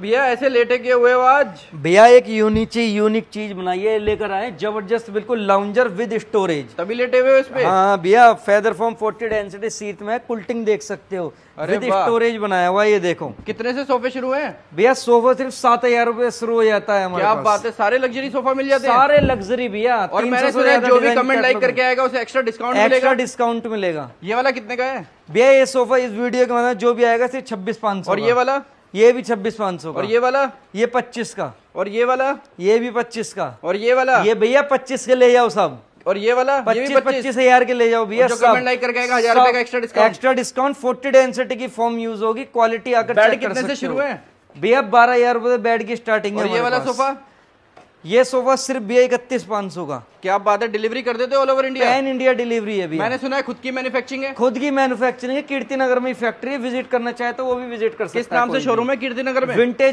भैया ऐसे लेटे गए हुए आज भैया एक यूनिची यूनिक चीज बनाई है लेकर आए जबरदस्त बिल्कुल लाउंजर विद स्टोरेज तभी लेटे हुए इस पे हाँ भैया feather foam forty density sheet में कुल्टिंग देख सकते हो विद स्टोरेज बनाया हुआ ये देखो कितने से सोफे शुरू है भैया सोफा सिर्फ सात हजार रूपए शुरू हो जाता है क्या बात है सारे लग्जरी सोफा मिल जाते हैं सारे लग्जरी भैया और मैंने सुना जो भी कमेंट लाइक करके आएगा उसे एक्स्ट्रा डिस्काउंट मिलेगा डिस्काउंट मिलेगा ये वाला कितने का है भैया ये सोफा इस वीडियो के मतलब जो भी आएगा सिर्फ छब्बीस पाँच और ये वाला ये भी छब्बीस पाँच सौ और ये वाला ये पच्चीस का और ये वाला ये भी पच्चीस का और ये वाला ये भैया पच्चीस के ले जाओ सब और ये वाला पच्चीस हजार के ले जाओ भैया कमेंट लाइक करके हजार extra discount extra discount forty density की फॉर्म यूज होगी क्वालिटी आकर बेड कितने से शुरू है भैया बारह हजार रुपए बेड की स्टार्टिंग है ये वाला सोफा ये सोफा सिर्फ बी इकतीस पांच सौ का क्या बात है डिलीवरी कर देते all over India pan India delivery है मैंने सुना है खुद की मैन्युफैक्चरिंग है खुद की मैन्युफैक्चरिंग है कीर्ति नगर में फैक्ट्री है विजिट करना चाहे तो वो भी विजिट कर सकते किस नाम से शोरूम है कीर्ति नगर में विंटेज